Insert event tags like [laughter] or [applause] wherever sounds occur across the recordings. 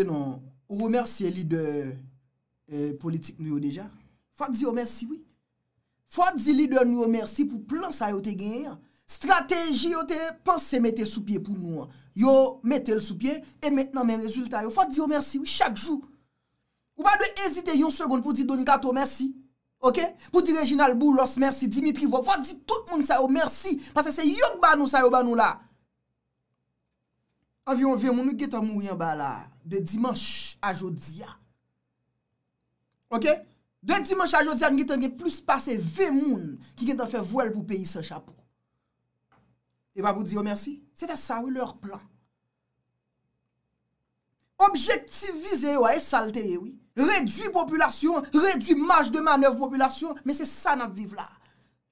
Non. Ou remersi leader euh, politik nou yo deja Fak di yo mersi wou Fak di leader nou yo mersi pou plan sa yo te genye Strateji yo te, panse mette sou pie pou nou Yo mette sou pie, e mettenan men rezultat yo Fak di yo mersi wou, chak jou Ou ba de ezite yon segoun pou di Donikato mersi Ok, pou di Reginald Bouros mersi, Dimitri Vaud Fak di tout moun sa yo mersi Pase se yon ba nou sa yo ba nou la Avyon ve moun nou getan moun yon ba la, de dimansh a jodia. Ok? De dimansh a jodia nou getan gen plus pase ve moun ki gen tan fe vwel pou peyi se chapou. E papou di yo mersi? Sete sa wè lèr plan. Objektivize wè, e salte wè wè. Redwi populasyon, redwi maj de manèv populasyon, men se sa nan viv la.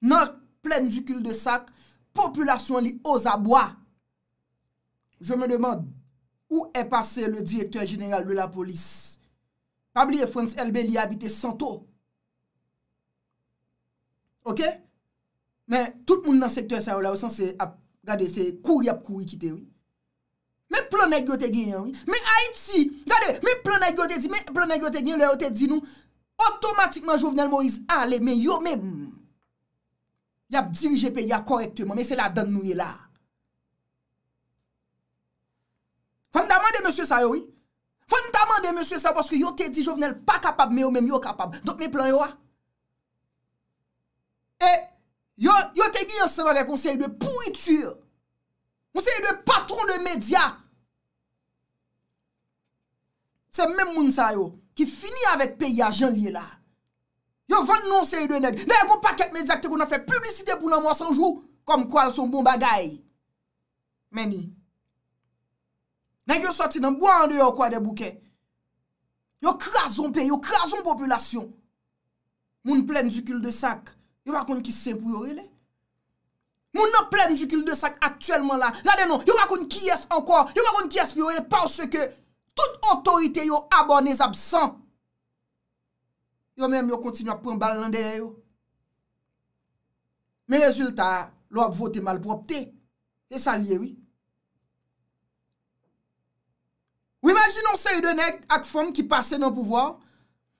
Nan plèn du kül de sak, populasyon li oza bwa. Je me demande ou e pase le direktor general de la polis. Pabli e Frans Elbe li habite santo. Ok? Men, tout moun nan sektor sa yo la, wè san se ap, gade, se kou y ap kou y kite, wè. Men plonèk yo te gen, wè. Men Haiti, gade, men plonèk yo te gen, men plonèk yo te gen, lè yo te di nou, otomatikman Jovenel Moïse a le men yo, men, y ap dirije pe, y ap korekte, men se la dan nou y la. Fanda mande monsye sa yo yi? Fanda mande monsye sa yo paske yo te di jovenel pa kapab me yo menm yo kapab. Dok mi plan yo a? Ah. E, yo te gi yon seman vek konsey de pouitur. Konsey de patron de media. Se menm moun sa yo ki fini avek peyi a jan li la. Yo vann non sey de neg. Ne yon paket media ki te konan fe publicite pou nan monsan jou kom kwa son bon bagay. Meni, Nan yo soti nan bwande yo kwa de bouke. Yo krason pe, yo krason populasyon. Moun plen di kül de sak, yo wakon ki sen pou yo ele. Moun nan plen di kül de sak aktuelman la, yo wakon ki yes anko, yo wakon ki yes pou yo ele, pwase ke tout otorite yo abone zapsan. Yo menm yo kontinwa pren balan de yo. Men rezultat, lo ap vote malpropte. E sa liye wik. Ou imajin nou sey de nek ak fom ki pase nou pouvoar,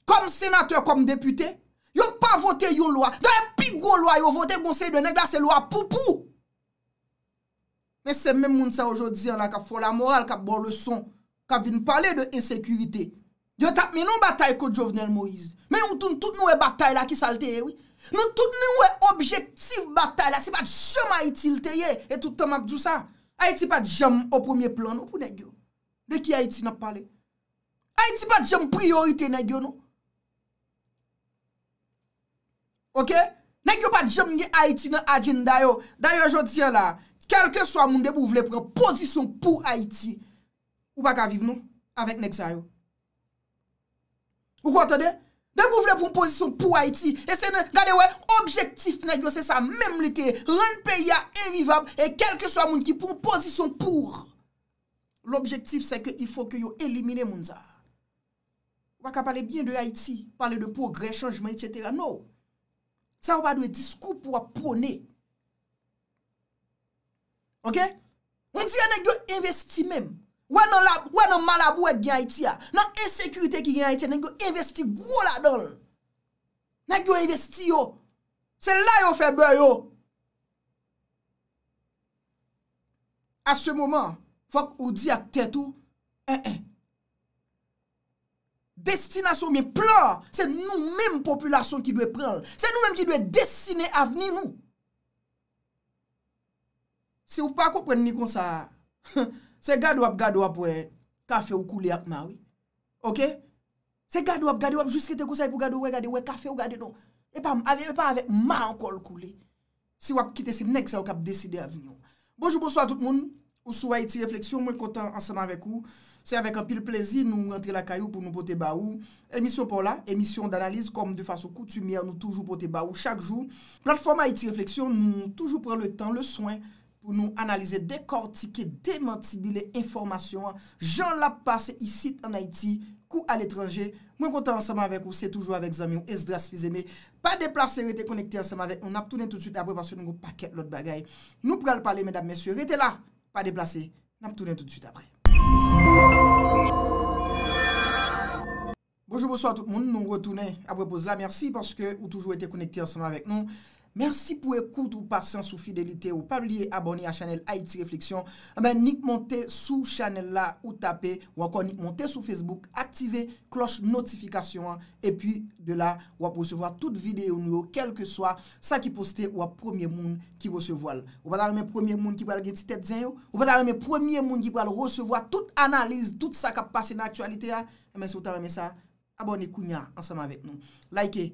kom senatèr, kom deputè, yo pa vote yon lwa, nou e pigou lwa, yo vote goun sey de nek la se lwa pou pou. Men se men moun sa ojou diyan la ka fola moral, ka bon lè son, ka vin pale de insèküritè. Diyot ap men nou batay kou Jovenel Moïse, men yon tout nou e batay la ki salteye, men tout nou e objektif batay la, si pat jèm a itilteye, et tout tom ap djousa, a iti pat jèm o pounye plan, ou non, pou negyo. de ki Haiti na pale. Haiti pa djem priorite negyo nou. Ok? Negyo pa djem nye Haiti nan adjen dayo. Dayo ajon tiyan la, kelke swa moun debou vle pou yon pozisyon pou Haiti. Ou baka vive nou, avek nek sa yo. Ou kwa tede? Debou vle pou yon pozisyon pou Haiti. E se ne, gade we, objektif negyo se sa memlite. Ren pe ya evivab, e kelke swa moun ki pou yon pozisyon pou r. L'objektif se ke ifo ke yo elimine mounza. Waka pale bin de Haiti, pale de progre, chanjman, etc. No. Sa wap adwe diskou pou wap pone. Ok? Mwen diye ne gyo investi mem. Wè nan Malabou e gyan Haiti ya. Nan e sekurite ki gyan Haiti, ne gyo investi gwo la don. Ne gyo investi yo. Se la yo febè yo. A se mouman, Fok ou di ak tètou, en eh, en. Eh. Destinasyon mi plor, se nou menm populasyon ki dwe pran. Se nou menm ki dwe desine avni nou. Se ou pa koupren ni konsa, [laughs] se gadwap gadwap we, kafe ou kouli ap mawi. Ok? Se gadwap gadwap, jouskite konsa e pou gadwap we gade, we kafe ou gade nou. E pa ave, e pa ave, ma ankol kouli. Se wap kite se nek se wap kap deside avni nou. Bojou, bojou a tout moun nou. Ou sou Haiti Reflexion, mwen kontan anseman vek ou. Se avek an pil plezi nou rentre la kayou pou nou pote ba ou. Emisyon pou la, emisyon danalize kom de fasyon koutumye anou toujou pote ba ou chak jou. Platforma Haiti Reflexion nou toujou pran le tan, le soin pou nou analize dekortike, demantibile informasyon. Jan la passe isit an Haiti, kou al etranje. Mwen kontan anseman vek ou, se toujou avek zami ou es dras fizeme. Pa deplase rete konekte anseman vek, nou pral pale mwen apre pasyon nou paket lot bagay. Nou pral pale mwen ap mesye, rete la! pa deplase, nan m'tounen tout de suite apre. Bonjour, bonsoir tout le monde, nou m'rétounen apropos la, merci parce que ou toujou etè konnektè anselman vek nou. Mersi pou ekout ou pa san sou fidelite ou pa liye aboni a chanel Haiti Reflexion. A eh men nik monte sou chanel la ou tape ou ankon nik monte sou Facebook. Aktive kloche notifikasyon an. E pi de la ou a posevoa tout videyo nou, kelke swa, sa ki poste ou a premier moun ki posevoal. Ou pa ta reme premier moun ki po al gen titet zen yo. Ou pa ta reme premier moun ki po al rosevoa tout analize, tout sa ka pase na aktualite ya. Eh a men sou ta reme sa, aboni kounya ansama vek nou. Like e.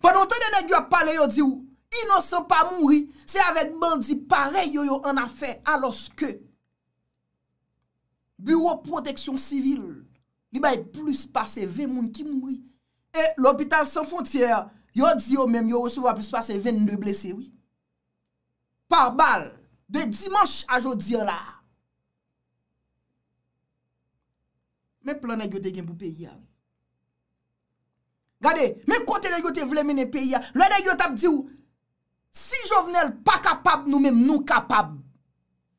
Padon tenye negyo a pale yo di ou, inosan pa mouri, se avek bandi pare yo yo an afe aloske. Buwo proteksyon sivil, li bay plus pase 20 moun ki mouri, e l'opital san fontyer, yo di yo menm yo ou souva plus pase 22 blese wii. Par bal, de dimanche a jodi yo la. Men plan negyo de gen pou peyi yav. Gade, men kote nan yote vlemen en peyi ya, lwen nan yote ap di ou, si jovenel pa kapab, nou men nou kapab.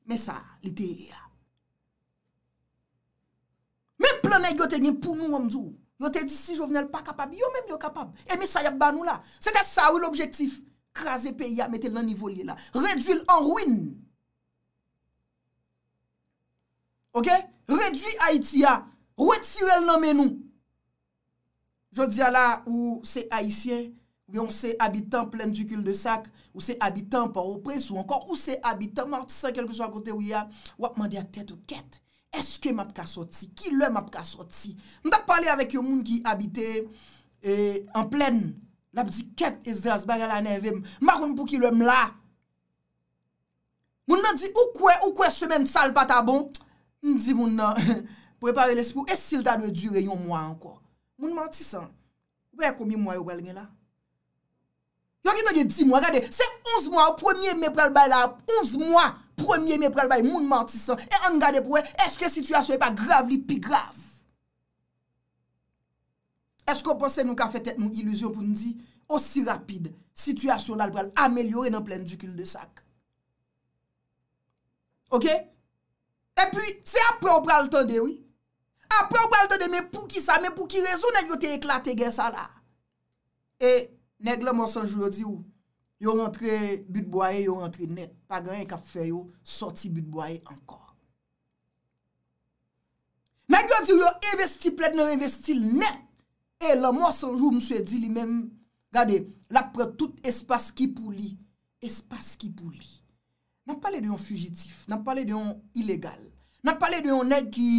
Men sa, lide ya. Men plan nan yote gen pou moun amdou, yote di si jovenel pa kapab, yo men yo kapab. E men sa yap banou la. Se te sa ou l'objektif, kraser peyi ya, metel nan nivolye la. Reduil an ruin. Ok? Reduil Haiti ya. Retirel nan men nou. jodi a la ou se haisyen, ou se habitan plen du kül de sak, ou se habitan par opres, ou se habitan martisan kelke so akote ou ya, wap mandi a tèt ou ket, eske map ka soti, ki lè map ka soti, mdap pale avèk yo moun ki habite, eh, en plen, lap di ket es dras baga la neve, makoun pou ki lè mla, moun nan di, ou kwe, ou kwe semen sal pata bon, mdip moun nan, [laughs] prepare lespou, eske lè ta dwe dure yon mwa an kwa, moun mantisan, wè a komi mwa yo wèl gen la? Yon ki te gen 10 mwa, gade, se 11 mwa, o premier mè prel bay la, 11 mwa, premier mè prel bay, moun mantisan, e an gade pou wè, eske situasyon e pa grave li, pi grave? Eske o pense nou ka fète nou iluzyon pou nou di, osi rapide, situasyon la prel amelyore nan plen dukul de sak? Ok? E pi, se ap prel prel tende wè? apre ou balte de me pou ki sa, me pou ki rezo, neg yo te eklate gen sa la. E neg la monsanjou yo di ou, yo rentre but boye, yo rentre net, pa gen yon kape fe yo, sorti but boye ankor. Neg yo di yo investi, plet nou investi net, e la monsanjou mswe di li men, gade, la pre tout espas ki pou li, espas ki pou li. Nan pale de yon fugitif, nan pale de yon ilegal, nan pale de yon neg ki...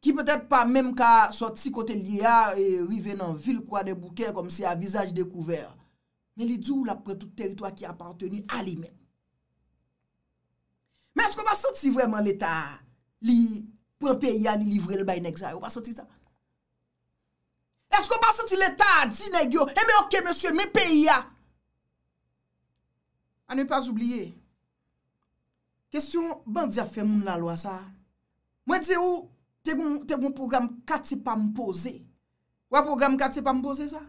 Ki petet pa menm ka soti kote liya e rive nan vil kwa de bouker kom se a vizaj dekouver. Men li djou la pre tout teritwa ki aparteni a li men. Men esko pa soti vreman l'Etat li pre pe ya li livre l'bay nek zay? Esko pa soti l'Etat a di nek yo? E eh, me ok monsye, me pe ya. A ne pas oubliye. Kestyon ban di a fe moun la lwa sa? Mwen di ou Te bon program kat se pa m'poze. Wa program kat se pa m'poze sa?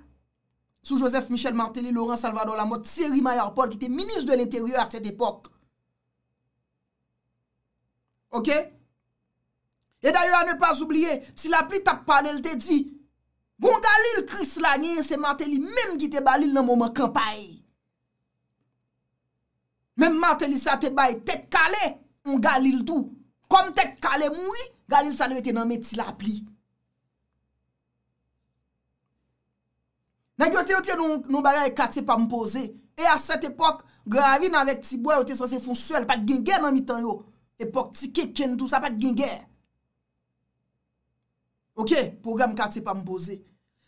Sou Joseph Michel Martelly, Laurent Salvador Lamotte, Thierry Mayer-Paul, ki te minis de l'interieur a set epok. Ok? E dayo ane pas oubliye, si la pli tak pale, el te di, Gon galil kris la nye, se Martelly, menm ki te balil nan mouman kampay. Menm Martelly sa te bay, tek kale, mou galil tou. Kom tek kale moui. Galil Salou ete nanme ti la pli. Nèk yo te yo te nou bagan e kate pa mpoze. E a set epok, Gavine avèk ti bwa yo te sanse fonsel, pat genge nanmi tan yo. Epok ti kekendou, sa pat genge. Ok, program kate pa mpoze.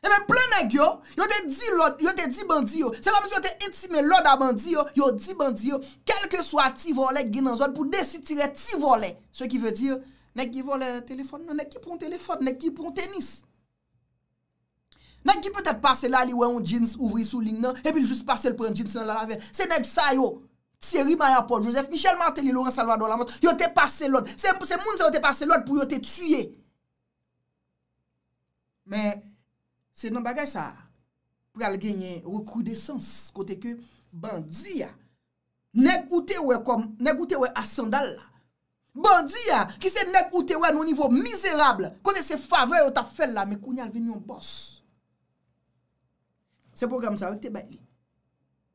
E men plè nèk yo, yo te di bandi yo. Se kon si yo te etime loda bandi yo, yo di bandi yo, kelke swa ti vole genan zon, pou desi tire ti vole. Se ki vè di yo, Nèk ki vo lè telefon, nèk ki pon telefon, nèk ki pon tenis. Nèk ki pwetèt pase lè li wè yon jeans ouvri sou lignan, epil jous pase lè pren jeans nan la lave. Se nèk sayo, Thierry Mayapol, Joseph Michel Martelly, Laurence Salvador Lamotte, yo te pase lòd, se moun se yo te pase lòd pou yo te tuyé. Men, se nan bagay sa, pral genyen rekou de sens kote ke bandia. Nèk oute wè asandal la. Bandi ya, ki se nek ou te wè nou nivou mizerable, kone se favey ou ta fèl la, me koun yal veni yon pos. Se program sa, wèk te bèk li.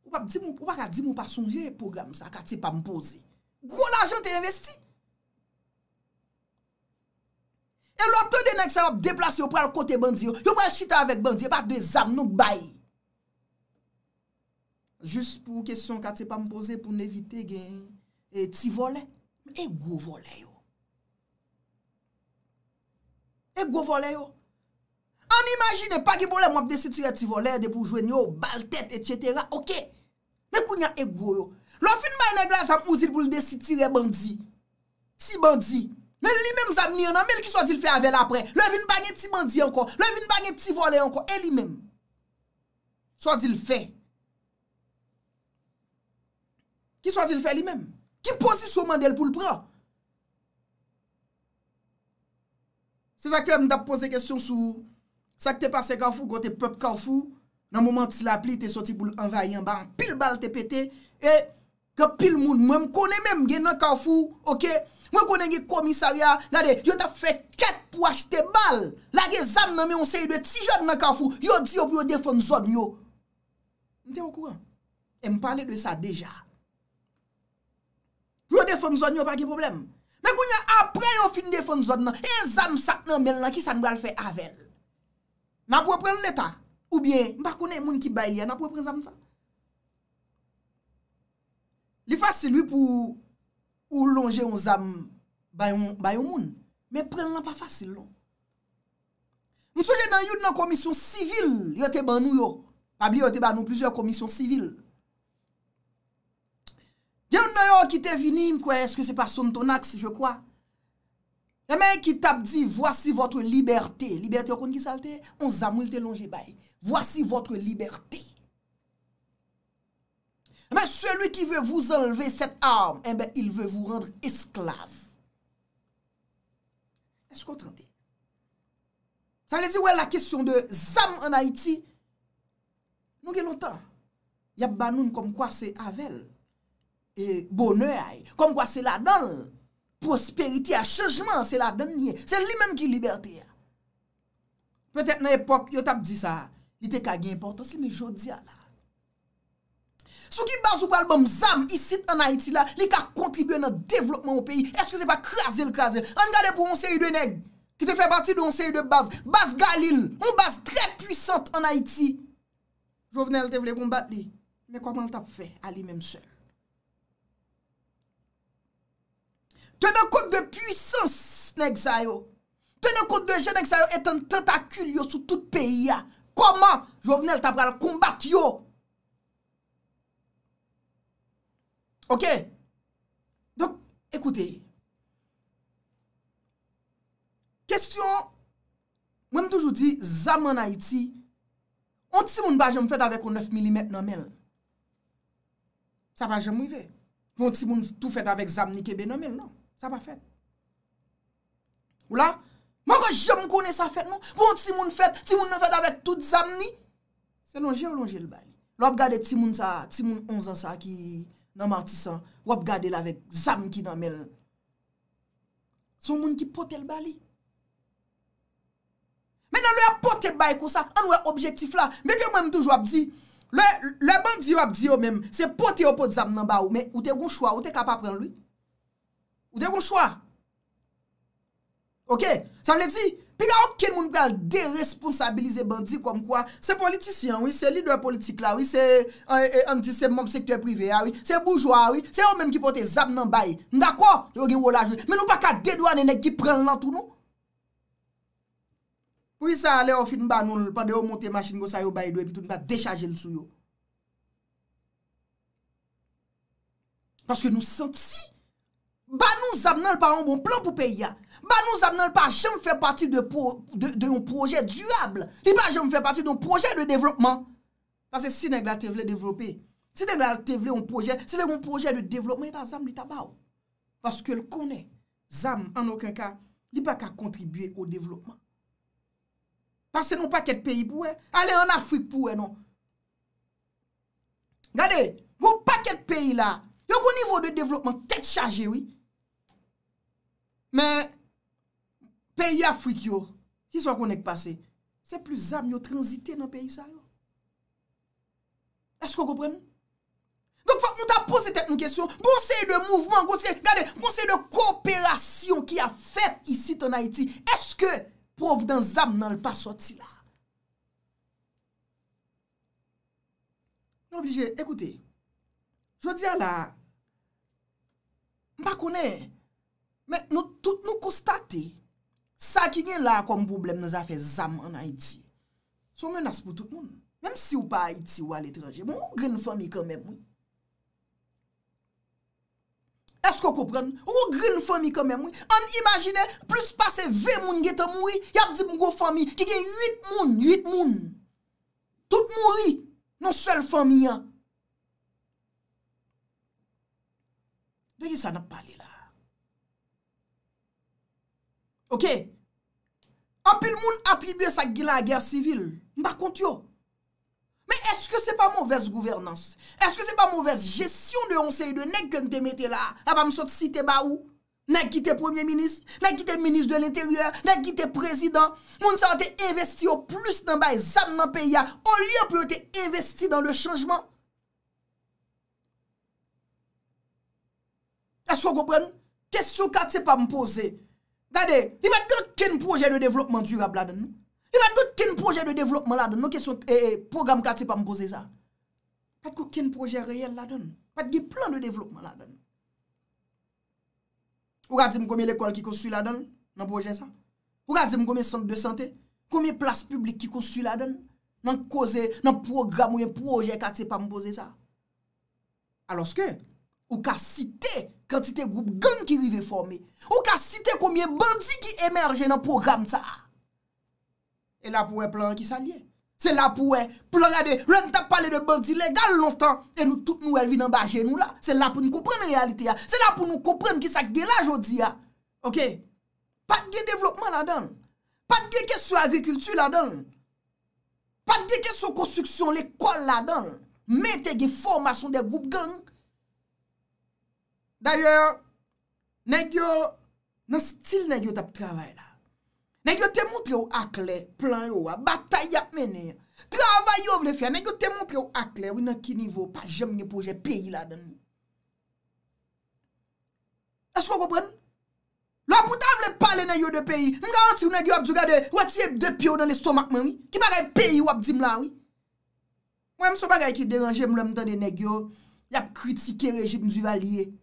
Wèk a di mou pasongye program sa, ka ti pa m'poze. Gwo l'ajant te investi. E lò tè de nek sa wèk deplase, wèk pral kote bandi yo. Yon mwen chita avèk bandi yo, pa dè zam nou bèy. Jus pou kesyon ka ti pa m'poze, pou nevite gen e ti volè. Ego voley yo Ego voley yo An imagine pa ki bole mwap desi tire ti voley De pou jwen yo baltet etc Ok Me kou nyan ego yo Lo fin mwane glaz am mwouzid pou l de si tire bandi Ti bandi Mel li mem zan mi anan Mel ki so di l fe avel apre Le vin bagen ti bandi anko Le vin bagen ti voley anko E li mem So di l fe Ki so di l fe li mem Ki posi sou mandel pou l pra? Se sak fèm, mi tap pose kèstyon sou, sak te pase kawfou, gote pep kawfou, nan mouman ti la pli, te soti pou l envayen, ba an pil bal te pete, e, gote pil moun, mwen m konen mèm, gen nan kawfou, ok, mwen konen gen komisarya, nade, yo tap fè ket pou achete bal, la gen zan nan mè, on se yi dwe, ti jod nan kawfou, yo di yo, yo defon zon yo. M te wakou an? E m panle dwe sa deja, yo defon zon yo pa ki problem. Na kwenye apre yo fin defon zon nan, e zam sak nan men lan ki sa nou al fe avel. Na pou prel leta, oubyen, mbakoune moun ki bay liya, na pou prel zam sak. Li fasil li wi pou ou longe yon zam bay yon moun, me prel lan pa fasil lon. Mwen soje nan yon nan komisyon sivil, yo te ban nou yo, pa bi yo te ban nou plizye komisyon sivil. Yon nan yon ki te vinim kwa eske se pa son tonak si je kwa. Deme ki tap di vwasi vwotre liberté. Liberté yon kon ki salte? On zamil te lonje bay. Vwasi vwotre liberté. Deme selou ki ve vous enleve set arm, ebe eh il ve vous rende esklav. Esk kontrante. Sa li di wè la kesyon de zam an Haiti. Nou gen lontan. Yap banoun kom kwa se avel. bonè ay, kom kwa se la dan, prosperiti a, chejman se la dan niye, se li menm ki liberti a. Petèt nan epok, yo tap di sa, li te kage importans li me jodi a la. Sou ki baz ou balbom zam, isit an Haiti la, li ka kontribuye nan devlopman ou peyi, eske se pa krasil krasil, an gade pou onseyi de neg, ki te fè bati de onseyi de baz, baz galil, moun baz tre pwisant an Haiti, jo vnen el te vle koumbat li, me koman tap fè, a li menm sèl. Tè nan kout de pwisans nèk zay yo. Tè nan kout de jè nèk zay yo etan tentakul yo sou tout peyi ya. Koman jo vnen el tabral kombat yo. Ok. Donk, ekoute. Kestyon, mwen toujou di, zaman ayouti, mwen ti moun baje mw fèt avèk o 9 mm nan men. Sa baje mw yve. Mwen ti moun tou fèt avèk zam ni kebe nan men nan. Sa pa fèt? Ou la? Mwen kon jèm konè sa fèt nou? Mwen bon, ti moun fèt? Ti moun nan fèt avèk tout zam ni? Se lonje ou lonje l'bali? Wap gade ti moun sa, ti moun onzan sa ki nan matisan, wap gade la vèk zam ki nan men. Son moun ki pote l'bali. Mè nan lè apote bay ko sa, an wè objektif la, mè kè mwen touj wap di, lè bandi wap di yo mèm, se pote yo pot zam nan ba ou, mè ou te woun chwa, ou te kap apren lwi. Ou dè yon chwa? Ok? Sa m lè di? Pi gwa ou kèl moun pral de-responsabilize bandi kom kwa? Se politisyen, oui, se lidwe politik la, oui, se eh, eh, moun sektwè privè, a, ah, oui, se boujwa, a, ah, oui, se yon mèm ki pote zab nan baye. Ndakwa? Yo gen wola jwè. Men nou pa ka dedwa nenèk ki pren lantoun nou? Oui, sa lè ou fin mba nou nou pa de ou monte machin gwa sa yo baye dwe pi tout mba dechaje l sou yo. Paske nou senti Ba nou zam nan l pa yon bon plan pou peyi ya. Ba nou zam nan l pa jom fè pati de yon projè duable. Di pa jom fè pati de yon projè de devlopman. Pase si nèk la te vle devloppe. Si nèk la te vle yon projè. Si nèk yon projè de devlopman. Di pa zam li taba ou. Pase ke l konè. Zam an okan ka. Di pa ka kontribuye ou devlopman. Non Pase nou pa ket peyi pou we. Ale yon Afrik pou we nou. Gade. Gou pa ket peyi la. Yon pou nivou de devlopman. Tet chaje oui. Men, peyi Afrik yo, ki so akonek pase, se plus am yo transite nan peyi sa yo? Esko gopren? Donk fok, mou ta pose tek nou kesyon, bousey de mouvman, bousey, gade, bousey de kooperasyon ki a feb isi ton Haiti, eske providans am nan l'pasot si la? Mou non, oblije, ekoute, jwa diya la, mba konen, Mèk nou tout nou koustate, sa ki gen la kom problem nou zafè zam an Haiti. Sou menas pou tout moun. Mèm si ou pa Haiti ou al etreje, moun ou grin fòmi kèmèm moun? Esko koupren? Ou grin fòmi kèmèm moun? An imagine, plus pase ve moun getèm moun, yap di moun go fòmi, ki gen yut moun, yut moun. Tout moun yi, nou sel fòmi yon. Deye sa nap pale la? Ok, anpil moun atribuye sa gila a ger sivil, mba kont yo. Men eske se pa mouvez gouvernance? Eske se pa mouvez jesyon de onsey de nek gen te mette la? A ah pa msot si te ba ou? Nek ki te premier minis? Nek ki te minis de l'interieur? Nek ki te prezident? Moun se an te investi yo plus nan bay zan nan peya, o liyo pou yo te investi dan le chanjman? Esko go pren? Kestyon kat se pa m posey? Gade, i bat kon ken proje de devlokman durab la den? Non? I bat kon ken proje de devlokman la den? Non kesyon e eh, eh, program kat se pa mboze sa? Pat kon ken proje reyel la den? Pat gen plan de devlokman la den? Ou kat se mkome lekol ki konstu la den? Nan proje sa? Ou kat se mkome sent de sante? Kome plas publik ki konstu la den? Nan koze nan program ou en proje kat se pa mboze sa? Aloske, ou ka site... Kantite group gang ki wive formi. Ou ka site koumye bandi ki emerje nan program sa. E la pou e plan ki sa liye. Se la pou e plan ya de, ren tap pale de bandi legal lontan, e nou tout nou elvi nan baje nou la. Se la pou nou koupren realite ya. Se la pou nou koupren ki sa gela jodi ya. Ok? Pat gen devlopman la dan. Pat gen keso agrikultu la dan. Pat gen keso konstruksyon le kol la dan. Mente gen formasyon de group gang, Daryo, negyo nan stil negyo tap travay la. Negyo te moutre ou akle plan yowa, batay yap menen. Travay yow vle fya, negyo te moutre ou akle wina ki nivou pa jem nye pouje peyi la den. Asko koupren? Lwa pou ta vle pale negyo de peyi, mga wantir negyo ap duga de wati ep de pyo nan le stomak men wii, ki bagay peyi wap di mla wii. Mwen mso bagay ki deranje mwem tan de negyo, yap kritike rejip mdi valye e.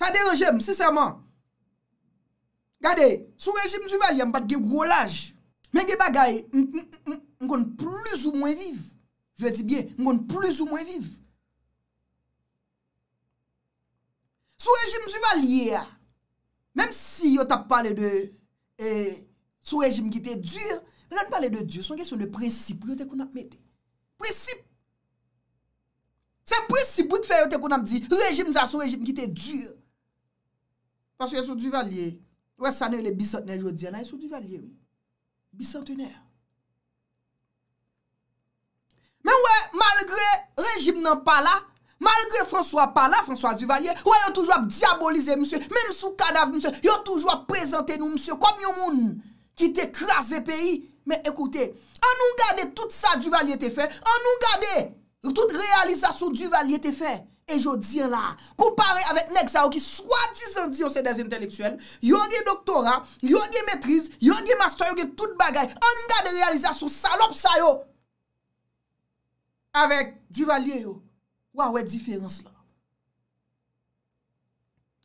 Sa derenje m, siseyman. Gade, sou rejim du valye m pat gen gro laj. Men gen bagay, m kon plus ou mwen viv. Jwe ti bie, m kon plus ou mwen viv. Sou rejim du valye, menm si yo tap pale de e, sou rejim ki te dure, yo nan pale de dure, son kesyon de precipe yo te kon ap mette. Precipe. Se precipe yo te kon ap di, sou rejim sa, sou rejim ki te dure. Pansè yon sou duvalye, wè sanè yon lè bicentenè jwè diyanè, yon sou duvalye wè, bicentenè. Mè wè, malgré rejim nan Pala, malgré François Pala, François duvalye, wè yon toujwa diabolize msè, mèm sou kadav msè, yon toujwa prezante nou msè, kom yon moun ki te krasè peyi. Mè ekoute, an nou gade tout sa duvalye te fè, an nou gade tout realizasyon duvalye te fè. E yo diyan la, koupare avèk nek sa yo ki swa 10 an di yo se dez inteleksuel, yo gen doktorat, yo gen metriz, yo gen mastoy, yo gen tout bagay, an gade realisa sou salop sa yo, avèk di valye yo, wawè di fèrens la.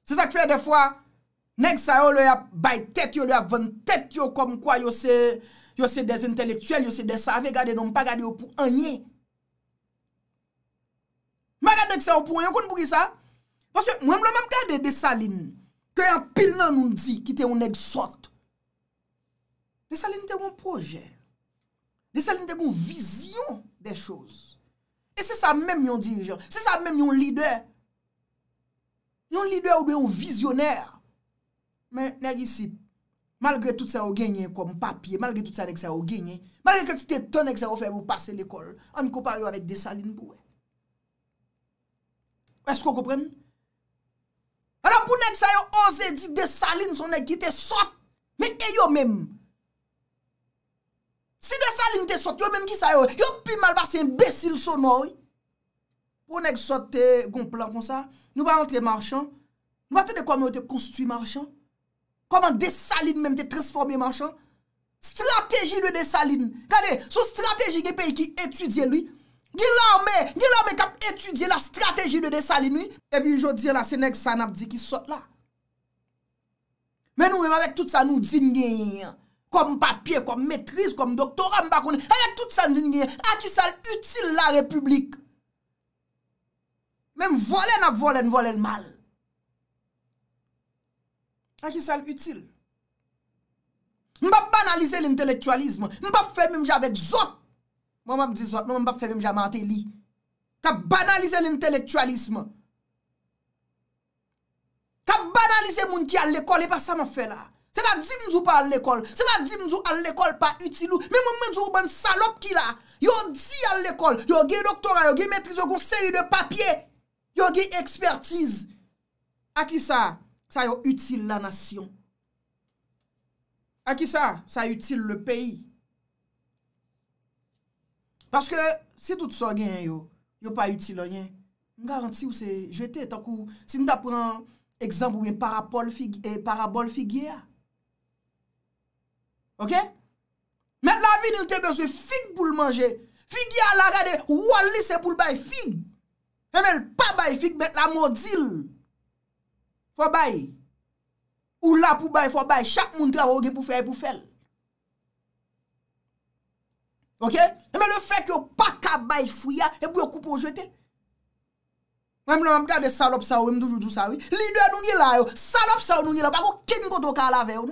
Se sa k fè de fwa, nek sa yo lè ya bay tèt yo, lè ya vèn tèt yo, kom non, kwa yo se dez inteleksuel, yo se dez save gade, nan mpa gade yo pou anyen. Mwen gade dek se ou pou, yon kon pou ki sa? Mwen mwen mwen mwen mwen gade de salin ke yon pil nan nou di ki te yon neg sot. De salin te yon proje. De salin te yon vizyon de chouz. E se sa mwen mwen dirijon. Se sa mwen mwen mwen lider. Mwen lider ou mwen mwen vizyoner. Mwen neg yon sit. Malgre tout se ou genye kom papye. Malgre tout se ou genye. Malgre tout se ou genye. Malgre tout se ou genye. Malgre tout se ou genye. Esko koupren? Ano pou nèk sa yo ose di desaline son nèk ki te sot, mèk e yo mèm. Si desaline te sot, yo mèm ki sa yo, yo pi malvase yon besil sonoy. Pou nèk sot te gomplan kon sa, nou ba rentre marchan, nou ba ten de kwa mèm te konstuit marchan, kwa mèm desaline mèm te transforme marchan, strateji de desaline, kade, sou strateji gen peyi ki etudye loui, Gila mè, gila mè kap etudye la strateji de desa li nou, evi yon jodi la senèk sanap di ki sot la. Mè nou mè mè vek tout sa nou djin gen, kom papye, kom metriz, kom doktoran, mè bakounen, vek tout sa nou djin gen, akisal util la republik. Mè mè volen ap volen, volen mal. Akisal util. Mè mè banalize l'intelektualisme, mè mè fè mè mè javek zot. Mwen m ap dizot, mwen m ap febe mja mante li. Ka banalize l intelektualisme. Ka banalize moun ki al lekol. E pa sa m a fe la. Se ba di m zou pa al lekol. Se ba di m zou al lekol pa utilou. Men m m m djou ban salop ki la. Yo di al lekol. Yo ge doktoran, yo ge metri zou kon seri de papye. Yo ge ekspertize. Aki sa, sa yo util la nasyon. Aki sa, sa util le peyi. Paske, se tout so gen yo, yo pa yot si lonyen, m garanti ou se jete, takou, si nou da pran ekzamp ou yon eh, parabol figye a. Ok? Met la vinil te bezwe fig pou l manje, figye a la gade, wali se pou l bay fig. E Memel, pa bay fig, bet la modil. Fwa bay, ou la pou bay, fwa bay, chak moun trawa ou gen pou fèl pou fèl. Ama eh yo fek yo pakabay fouya E pou yo koupo ou jete Man mi glon an pi kade salop sa ou Man mi glon an pi kade salop sa ou Lide nou ni la yo Salop sa ou nou ni la Paro ken niko do ka la ve yo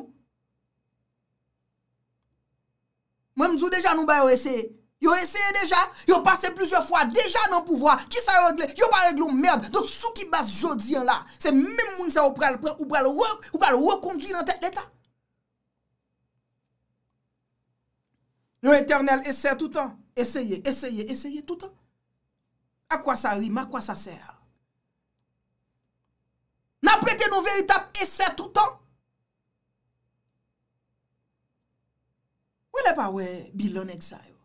Man mi djou dejan nou bay ou eseye Yo eseye dejan Yo pase plusieurs fwa deja nan pouvo Ki sa yo regle Yo bay regle ou merb Dok sou ki bas jodzin la Se mem moun se ou prel Ou prel ou prel Ou prel ou prendui nan tek netta Nou eternel esè tout an. Eseye, eseye, eseye tout an. A kwa sa rim, a kwa sa ser. Na prete nou veritat, esè tout an. Nou gile pa we bilon ek sa yo.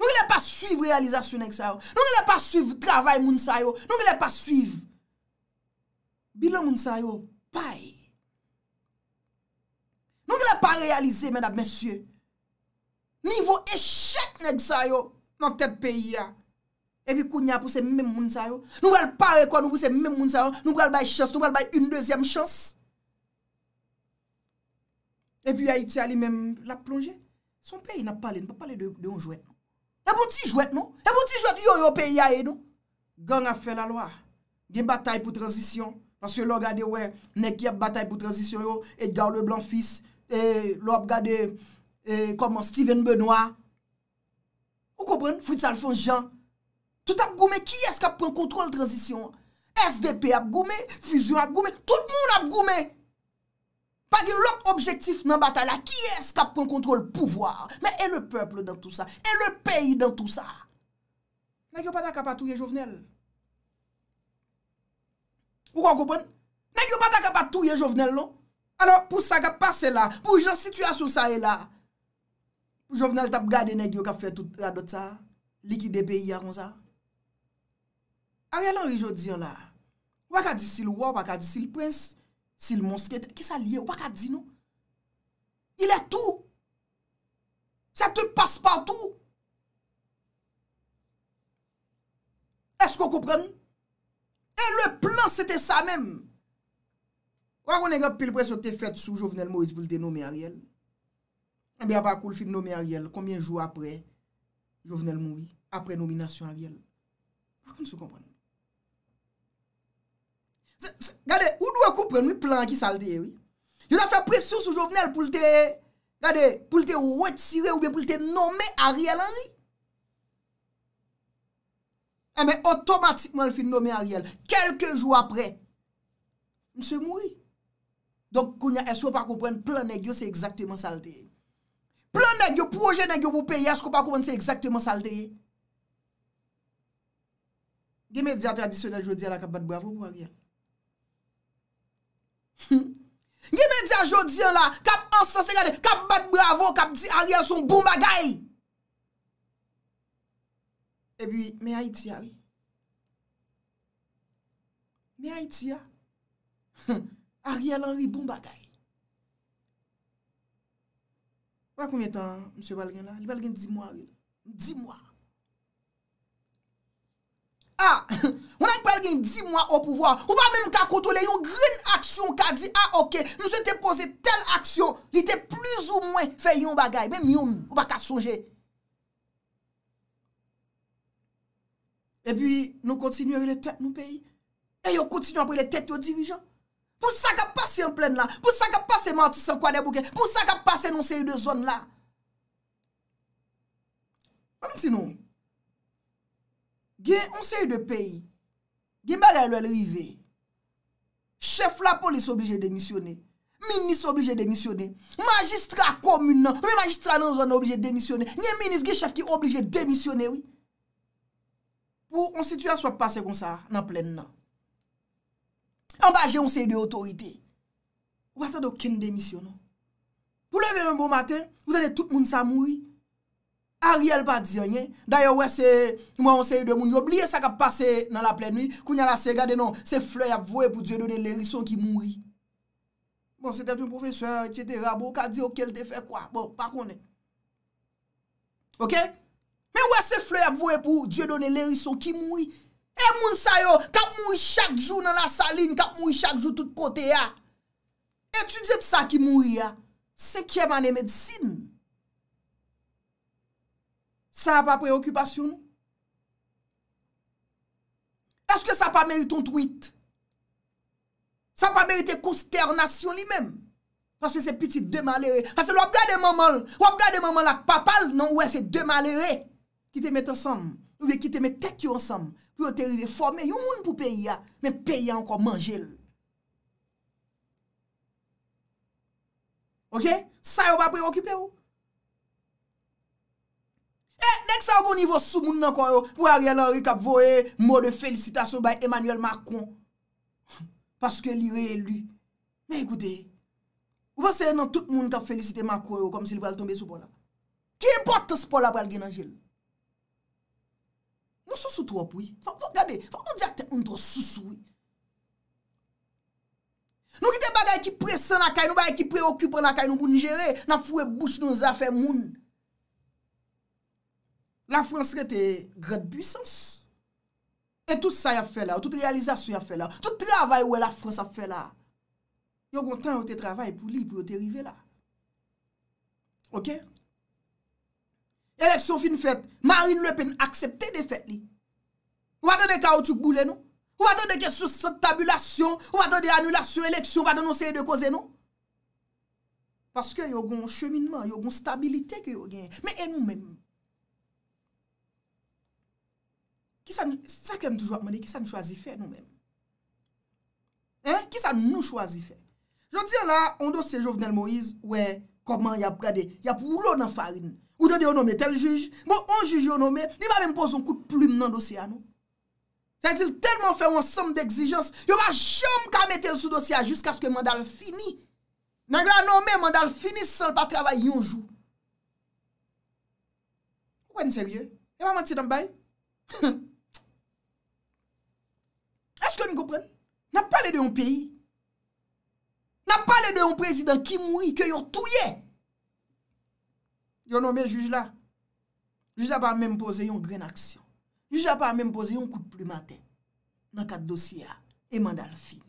Nou gile pa suiv realizasyon ek sa yo. Nou gile pa suiv travay moun sa yo. Nou gile pa suiv bilon moun sa yo. Nou gile pa realize men ap mesye. Nivou eshet neg sa yo nan tet peyi ya. E pi kounya pou se mem moun sa yo. Nou bral pare kwa nou pou se mem moun sa yo. Nou bral bay chans, nou bral bay un dezyem chans. E pi ya iti ali men la plonje. Son peyi na pale, nou pa pale de yon jouet nou. Ta poun ti jouet nou. Ta poun ti jouet yon yon peyi ya e nou. Gan a fe non. la lwa. Gen batay pou transisyon. Mas yon lo gade we, nek yon batay pou transisyon yo. E gau le blan fis. E lo ap gade... E eh, koman Steven Benoit Ou kompren Fritz Alfons Jean Tout ap gome ki eskap kon kontrol transisyon SDP ap gome Fusion ap gome Tout moun ap gome Pagil lok objektif nan batala Ki eskap kon kontrol pouvoar Men e le people dan tout sa E le peyi dan tout sa Nagyo pata kapatou ye jovenel Ou kon kompren Nagyo pata kapatou ye jovenel non Ano pou sa kapatou se la Pou jan situasyon sa e la Jouvenel tap gade negyo ka fe tout radot sa, liki de peyi a kon sa. A rè lan rijo diyan la, wak a di sil waw, wak a di sil prens, sil monsket, ki sa liye, wak a di nou? Ilè tou, sa tout passe par tou. Esko koupren? E le plan sete sa menm. Wak konen gen pil prens yo te fet sou Jouvenel Moise pou li te nou men a rèl. mbe eh apakou l fin nomen a riel, konmien jou apre jovenel moui, apre nominasyon a riel. Par kon sou kompreni? Gade, ou nou akou pren mi plan ki salteye, yo ta fè presou sou jovenel pou l te, gade, pou l te wetire ou bien pou l te nomen eh a riel an li? Eme, otomatikman l fin nomen a riel, kelke jou apre, mse moui. Donk koun ya eswe pa kou pren plan e gyo, se ekzaktemen salteye. Plon nè gyo, proje nè gyo pou peye, esko pa kouman se ekzaktèman salteye. Gye mè diya tradisyonel jodiye la, kap bat bravo pou Ariel. Gye mè diya jodiye la, kap ansase gade, kap bat bravo, kap di Ariel son boumba gaye. E bi, mè ay ti ya we. Mè ay ti ya. Ariel anri boumba gaye. Wa koumye tan msè balgen la? Li balgen di mwa wè. Di mwa. Ah! [coughs] Mwen anke balgen di mwa ou pouvwa. Ou pa mwen mwen ka kontole yon gren aksyon ka di a ok. Mwen se te pose tel aksyon. Li te plus ou mwen fe yon bagay. Mwen mwen mwen. Ou pa ka sonje. E pi nou kontinu avi le tèp nou peyi. E yon kontinu avi le tèp yo dirijan. pou sa ka pase yon plen nan, pou sa ka pase mouti san kwa de bouke, pou sa ka pase nou se yon de zon nan. Mwen mwen sinon, ge, nou se yon de peyi, ge mba gaya lwe lwe yive, chef la polis oblije demisyone, minis oblije demisyone, magistra komi nan, mi magistra nan zon oblije demisyone, nye minis ge chef ki oblije demisyone, pou on situasyon pase kon sa nan plen nan. Amba je yon se yi de otorite, wata do ken demisyon nou? Wou leve yon bon maten, wou dene tout moun sa moui, a riel pa diyanye, daye wè se yon se yi de moun, yob liye sa ka pase nan la ple nwi, kou nye la se gade nan se fle ap voe pou die donen le rison ki moui. Bon, se tete yon profeseur, se tete rabo, ka diyo kel te fe kwa, bon, pa konen. Ok? Men wè se fle ap voe pou die donen le rison ki moui, E moun sa yo, kap moui chak jou nan la saline, kap moui chak jou tout kote ya. Et tu dje te sa ki moui ya, se kye man e medsine. Sa pa preokupasyon nou? Kaske sa pa merite ontuit? Sa pa merite kosternasyon li men? Kaske se piti de malere. Kaske lop gade mamal, lop gade mamal ak papal, nan wè se de malere. E! ki te met ansam, ou be ki te met tek yo ansam, pou yo te rive fòm, me yon moun pou pe ya, men pe ya ankon man jel. Ok? Sa yo ba pre-okipe yo. E, nek sa yo bon nivou sou moun nan kon yo, pou a riel anri kap vo e, mò de felicitasyon bay Emmanuel Macron, paske li re e lui. Men, goudé, ou ba se yon nan tout moun kap felicite man kon yo, kom si li bal tombe sou pon la. Ki bot te spo la pral gen an jel? Moun sou sou tro pou yi. Fak moun gade. Fak moun dja te undro sou sou yi. Nou ki te bagay ki presan la kay. Nou bagay ki preokupan la kay. Nou bou njere. Na fwe bous nou zafen moun. La Frans re te gred buysans. E tout sa yi a fe la. Tout realizasyon yi a fe la. Tout travay wè la Frans a fe la. Yon gontan wote travay pou li. Pou wote rive la. Ok? Ok? Eleksyon fin fèt, Marine Le Pen aksepte de fèt li. Ou wadon de kaoutouk boulè nou? Ou wadon de ke sou stabülasyon? Ou wadon de anulasyon eleksyon wadon nou sey de kozè nou? Paske yo goun cheminman, yo goun stabilite ke yo gen. Me en nou men. Sa kem toujou akmane, ki sa nou chwazi fè nou men? Ki sa nou nou chwazi fè? Je diyo la, ondo se Jovenel Moïse, wè, koman ya prade, ya pou oulo nan farin nou? Ou do de bon, [laughs] yo nome tel juj, bo on juj yo nome, ni va menm pose un kou de ploum nan dosya nou. Sa yon til telman fè wansam d'exijans, yo va jom ka metel sou dosya jusqu'as ke mandal fini. Nag la nome, mandal fini sol pa travay yonjou. Ou wè ni seryè? Ewa wè ti dambay? Eske mi koupren? Na pale de yon peyi? Na pale de yon prezident ki moui, ke yon touye? E! Yon nomè juj la, juj la pa mèm pose yon gren aksyon, juj la pa mèm pose yon koup pli maten, nan kat dosya, e mandal fini.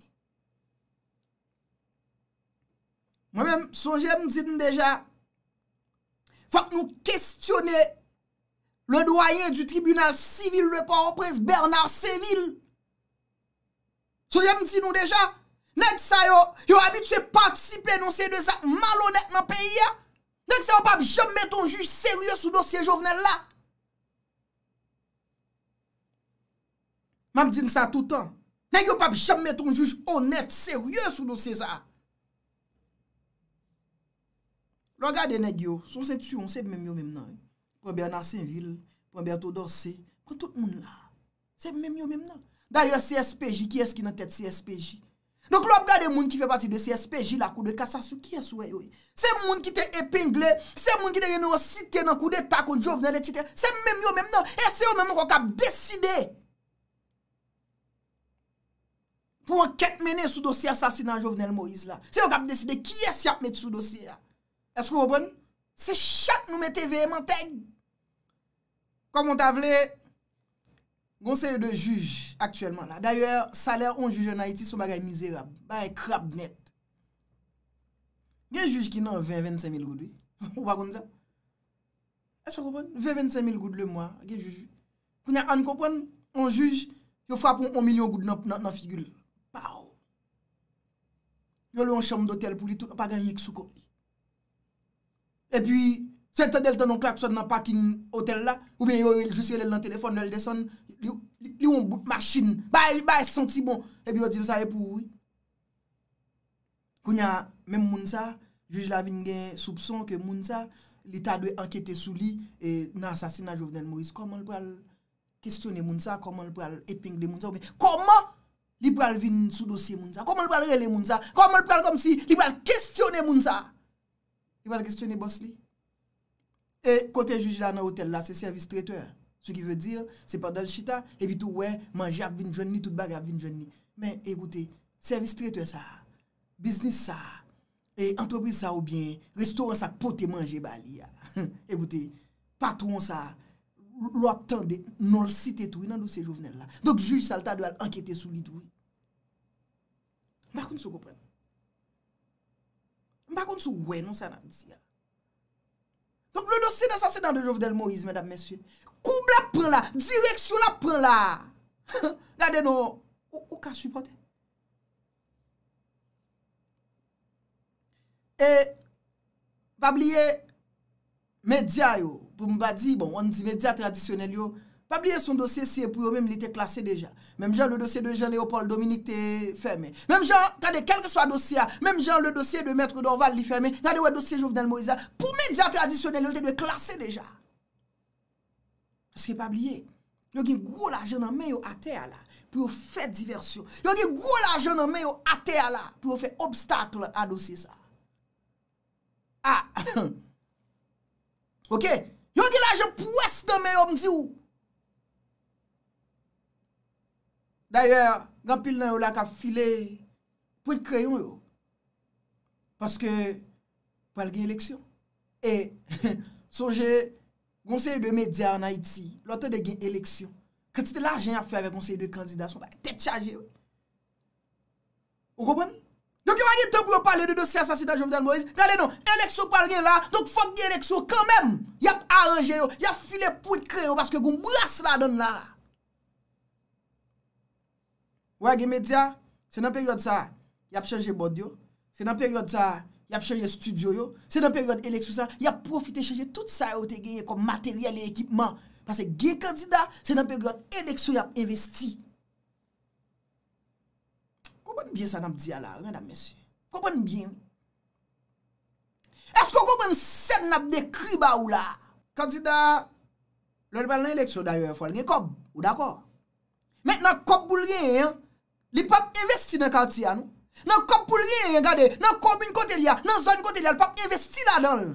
Mwen mèm, son jèm zid nou deja, fòk nou kestyonè le doyè du tribunal sivil le pa opres Bernard Seville. Son jèm zid nou deja, nèk sa yo, yo habi twe patisipè nou se de sa malonèk nan peyi ya, Nèk se ou pa bi jemme ton juj serye sou dosye jovenel la? Mam din sa toutan. Nèk yo pa bi jemme ton juj onet, serye sou dosye sa. Rogade nèk yo, sou se tsyon, se mèm yo mèm nan. Pwè bè an a sen vil, pwè bè an to dosye, kwen tout moun la. Se mèm yo mèm nan. Da yo CSPJ, ki es ki nan tèt CSPJ? Donk lop gade moun ki fe pati de CSP, jil akou de kasasou, ki es wè yoy? Se moun ki te epengle, se moun ki te yenou o site nan kou de takon, jovnel etite, se mèm yo mèm nan, e se yo mèm yon kap deside, pou an ket mène sou dosi asasinan jovnel Moïse la. Se yo kap deside, ki es yap met sou dosi ya? Es kou obon? Se chat nou met TVM an teg? Komon ta vle? Gon se yo de juj, aktuelman la, daye saler on juj yo na iti sou bagay mizerab, bagay krab net. Gen juj ki nan 20-25 mil goud li, [laughs] ou bagon sa? E se kompon? 20-25 mil goud le mwa, gen juj. Kou nyan an kompon, on juj, yo fapon 1 milyon goud nan figul. Pa ou. Yo lou an chanm d'otel pou li tout, apagany ek soukou li. E pi, se te del tanon klak son nan pakin otel la, ou ben yo il juj se lel nan telefon, lel desen, Li yon bout machine Baye sentimon E bi yon dil sa epou Koun ya men moun sa Juj la vin gen soubson Ke moun sa li ta dwe anketen sou li E moun asasina jovnen moun Koman l pou al kestyone moun sa Koman l pou al etping de moun sa Koman l pou al vin sou dosye moun sa Koman l pou al rele moun sa Koman l pou al kom si L pou al kestyone moun sa L pou al kestyone boss li E kote juj la nan hotel la Se servis traiteur Se ki ve dire, se pa dal chita, evi tou wè, manje ap vin joun ni, tout bag ap vin joun ni. Men, egoute, servis trete sa, biznis sa, entrobise sa ou bien, restoran sa potè manje bali ya. Egoute, [laughs] patron sa, lop tan de nol site tou, nan nou se jovenel la. Dok juj salta de al anketè sou li tou. Mba kon sou kopren. Mba kon sou wè non sa nan misi ya. Donk le dosye de sa se dan de Jovdel Moïse, mèdap mèsyen. Koum la pran la, direksyon la pran la. Gade nou, ou ka suy poten. E, babliye, medya yo, pou mba di, bon, on di medya tradisyonel yo, yo, Pabliye son dosye siye pou yo mèm li te klasé deja. Mèm jan le dosye de Jean Léopold Dominique te fèmè. Mèm jan, tade, kelke swa dosye a. Mèm jan le dosye de Maître d'Orval li fèmè. Tade, wè dosye Jouvenel Moïse a. Pou mèm diya tradisyonel, li te de klasé deja. Ski pabliye. Yo gen gwo la jè nan mè yo ate a la. Pou yo fè diversyon. Yo gen gwo la jè nan mè yo ate a la. Pou yo fè obstacle a dosye sa. A. Ok. Yo gen la jè pwès nan mè yo mzi ou. D'ayèr, gampil nan yo la ka file pou yon kreyon yo. Paske pou al genye eleksyon. E, souje, gonseye de media an Haiti, lote de genye eleksyon. Kretite la jenye afe ave gonseye de kandidasyon, ba ete tchaje yo. Ou gobon? Dok yon va genye to pou yo pale de dosye asasi dan Jovidan Moise. Gane non, eleksyon pal genye la, dok fok genye eleksyon. Kwen men, yap aranje yo, yap file pou yon kreyon. Paske goun boulas la don la. Ou agi medya, se nan peryod sa, yap chanje bod yo. Se nan peryod sa, yap chanje studio yo. Se nan peryod eleksyo sa, yap profite chanje tout sa yo te genye kom materyal e ekipman. Pase genye kandida, se nan peryod eleksyo yap investi. Koubon bien sa nan pdi ala, wèndan mesye? Koubon bien? Esko koubon sen nan dekri ba ou la? Kandida, loribal nan eleksyo da yo e fol genye kob, ou dako? Mèk nan kob boul genye yon? li pape investi nan kantia nou. Nan kop pou lè yè yè gade, nan kombin kote lè ya, nan zon kote lè ya, li pape investi la dan lè.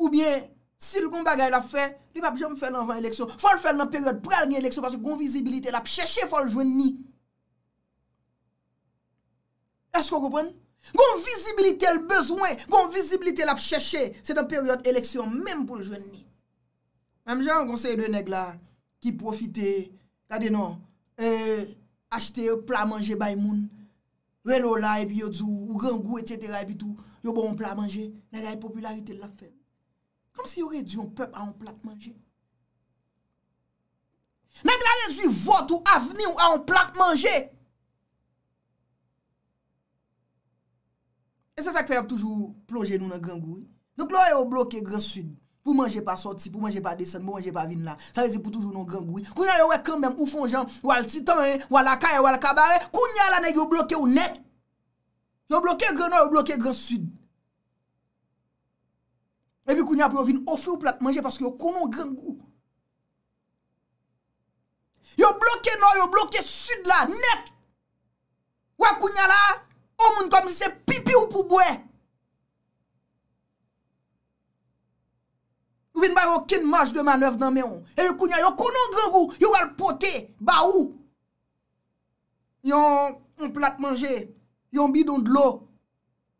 Ou bien, si l kon bagay la fè, li pape jèm fè nan van eleksyon, fòl fè nan peryode pral gen eleksyon, pasè kon visibilite la p'chèche fòl jwen ni. Esko koupèn? Kon visibilite l bezwen, kon visibilite la p'chèche, se nan peryode eleksyon, mèm pou l jwen ni. Mèm jèm an konsey de neg la, ki profite, kade nou, eee, euh, Ache te yo pla manje bay moun, relo la e pi yo dzu, ou gran gou e tjetera e pi tou, yo bon yon pla manje, nage a yon popularite la fen. Kom si yon re dzu yon pep a yon plak manje. Nage la re dzu yon vote ou aveni ou a yon plak manje. E se sa ki fè yon toujou plonje nou nan gran gou. Nou klo yon bloke gran sud. Ou manje pa sotip, ou manje pa desen, ou manje pa vin la. Sa vezi pou toujou nou gen gwi. Kounya yo wey kambem, ou fon jan, wale titan e, eh, wale akaye, wale kabare. Kounya la ne yo bloke ou net. Yo bloke gen nou, yo bloke gen sud. E pi kounya pou yo vin ofi ou plat manje paske yo konon gen gwi. Yo bloke nou, yo bloke sud la, net. Wakounya la, ou moun kom si se pipi ou pou bwe. Ou vin bar ou kin manj de manev nan men yon. E yon kounya yon konon gangou. Yon wal pote bar ou. Yon plat manje. Yon bidon dlo.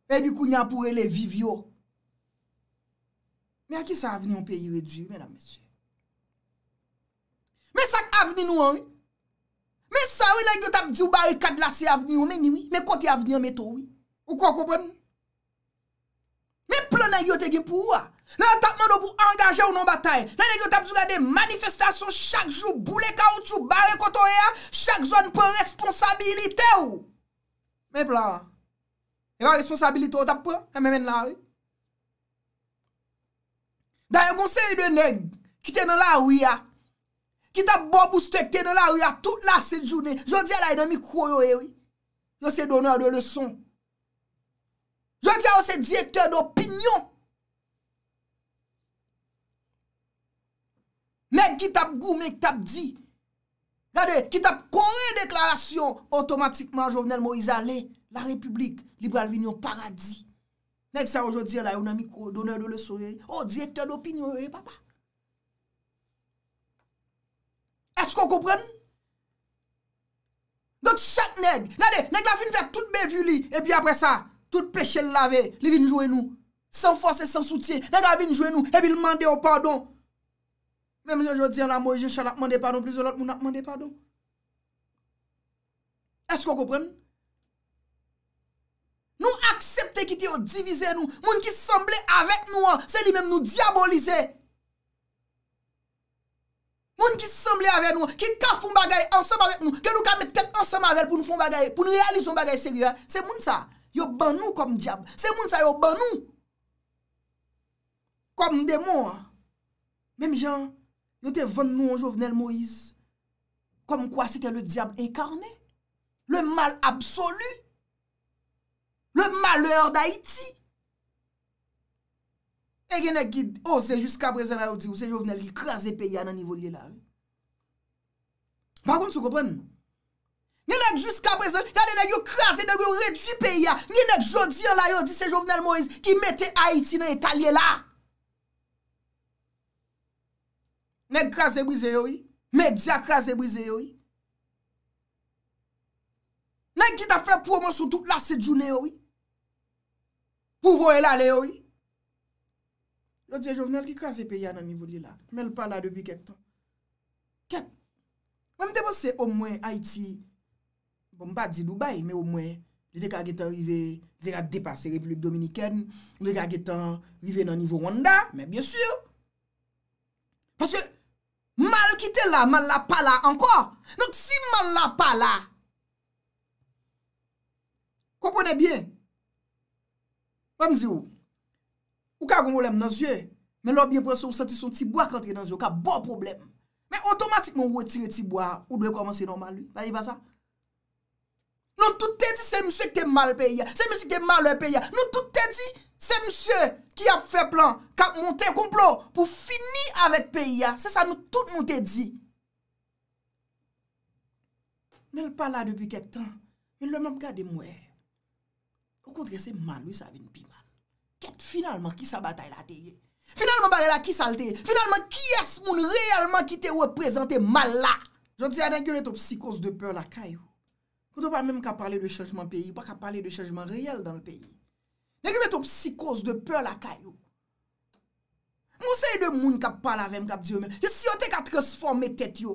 E yon kounya pou ele viv yo. Me a ki sa aveni yon peyi we di? Me la mesye. Me sak aveni nou an? Me sa ou la yon tap di ou bar yon kadlase aveni yon men yon? Me kote aveni yon meto ou? Ou kwa kompon? Me plonan yon te gen pou ou a? La yo tapman do pou angaje ou nan batay. La neg yo tap duga de manifestasyon chak jou boule ka ou chou bare koto e ya. Chak zon pren responsabilite ou. Mè plan. Ewa responsabilite ou tap pren. Mè men la ou. Da yo konsey de neg. Ki te nan la ou ya. Ki tap bo pou strekte nan la ou ya. Tout la se jouni. Yo diya la e eh, de mi kou yo e ou. Yo se donè a de lèson. Yo diya ou se direktè d'opinyon. Nèk ki tap gou men, ki tap di. Gade, ki tap kore deklarasyon, otomatikman jò vnen mò izalè. La republik, liberal vinyon, paradis. Nèk sa yojodi, la yon amiko, donèr de le soye. O, oh, di etèl opinyon, e, eh, papa. Eskò koupren? Gote chèk nèk. Gade, nèk la fin fè tout bevuli, e pi apre sa, tout peche lave, li vinjouè nou. San fòs et san soutien, nèk la vinjouè nou, e pi l'mande o pardon. Mèm jò jò di an la mò, jinsha lak mande padon, plizolot moun lak mande padon. Eskò koupèn? Nou aksepte ki te yo divize nou, moun ki se semblé avek nou an, se li mèm nou diabolize. Moun ki se semblé avek nou an, ki ka foun bagay ansèm avek nou, ki nou ka met kèt ansèm avek pou nou foun bagay, pou nou realizoun bagay seriè. Se moun sa, yo ban nou kom diabol. Se moun sa, yo ban nou. Kom mèm de mò an. Mèm jò an, Yo te ven nou an Jovenel Moïse Kom kwa se te le diable inkarné Le mal absolu Le malheur da iti E genek ki ose jusqu'aprezen la yo di Ou se Jovenel li krasi pe ya nan nivou li la Bakoun sou kopon Nyenek jusqu'aprezen Ya nenek yo krasi, nenek yo redwi pe ya Nyenek jodi la yo di se Jovenel Moïse Ki mette a iti nan etalye la Nèk krasè bwize yoy, mè diya krasè bwize yoy. Nèk ki ta fè pou mwen sotou la sejou nè yoy. Pou vou el alè yoy. Lò diye jovnel ki krasè pe ya nan nivou li la, mè l pa la debi keptan. Kep. Mwen debo se o mwen Haiti, mwen bon, ba di Dubai, mwen o mwen, li deka getan vive, li deka depase Republik Dominiken, li deka getan vive nan nivou Rwanda, mè byen syur. la, man la, pa la, anko. Nouk si man la, pa la. Kompone byen? Wèm zi ou? Ou ka goun wolem nan zi ou? Men lò byen pwè se ou santi son tibwa kante nan zi ou, ka bon problem. Men otomatik moun wè tire tibwa ou dwe komanse nan mali. Nou tout te di se msye ki te mal pe ya. Se msye ki te mal le pe ya. Nou tout te di se msye ki a fe plan. Kap moun te kouplo pou fini avet pe ya. Se sa nou tout moun te di. Mèl pa la depi ket tan. Mèl lè mèm gade mwè. Ou kontre se man, wè sa vin pi man. Ket finalman ki sa batay la te ye. Finalman bagè la ki sal te ye. Finalman ki es moun reyelman ki te wè prezante mal la. Jou di anèk yon eto psikos de pe la kayou. Ou tou pa mèm ka pale de chanjman peyi, ou pa ka pale de chanjman reyel dan l peyi. Nè ki mè ton psikos de pe la ka yo. Moun seye de moun ka pale avèm, ka pdiyo mèm, si yo te ka transforme tèt yo,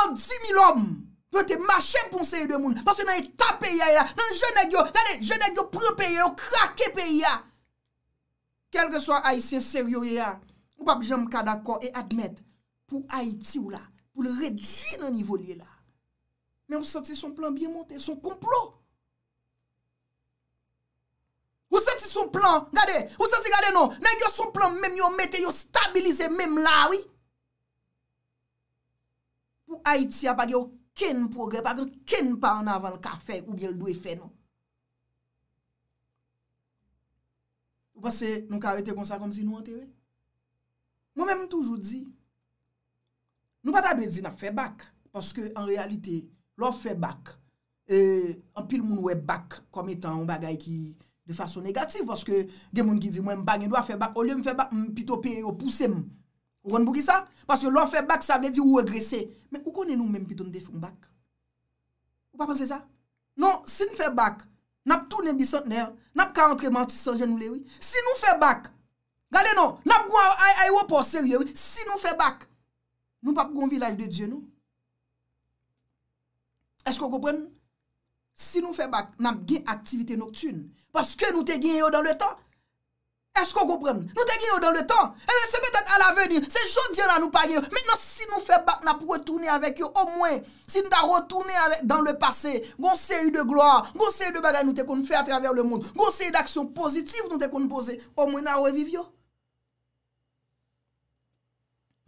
an 10.000 om, yo te mache mpoun seye de moun, paswe nan e tape ya ya, nan jenèk yo, nan e jenèk yo pre peyi, yo krake peyi ya. Kelke so a Aitien seryo ya, ou pap jèm ka d'akor, e admèd, pou Aiti ou la, pou lè redzi nan nivoliè la, Men ou sati son plan biye monte, son komplo. Ou sati son plan, gade, ou sati gade nou, nan yo son plan menm yo mette, yo stabilize menm la, oui. Ou Haiti a bagyo ken progre, bagyo ken pa an aval ka fe ou biel doye fe nou. Ou pas se nou ka arete kon sa kom si nou an tere. Mwen menm toujou di. Nou pata de di na fe bak, paske an realite, Lò fè bak, anpil moun wè bak komi tan w bagay ki de fasyon negatif. Wòske gen moun ki di mwen bagen dò w fè bak, olè m fè bak m pito pè w pousem. Wòn bò ki sa? Wòske lò fè bak sa vè di w wè gresè. Mè w konen nou mèm pito n de fè w bak? Wò pa panse sa? Non, si nou fè bak, nap tou ne bisant ner, nap ka antreman ti sanjen nou le wè. Si nou fè bak, gade nou, nap gwen ay wè posè wè, si nou fè bak, nou pa pou gwen vilaj de dje nou. Eche kon kompren? Si nou fe bak, nam gen aktivite noktune. Paske nou te gen yo dan le tan. Eche kon kompren? Nou te gen yo dan le tan. Eh Eme se petat al aveni, se jodi yo nan nou pari yo. Menan si nou fe bak, nan pou retourne avèk yo. O mwen, si nou ta retourne avèk dan le pase, gonseri de gloa, gonseri de bagay nou te kon fè a traver le moun. Gonseri d'aksyon pozitif nou te kon pose. O mwen, nan ou e viv yo?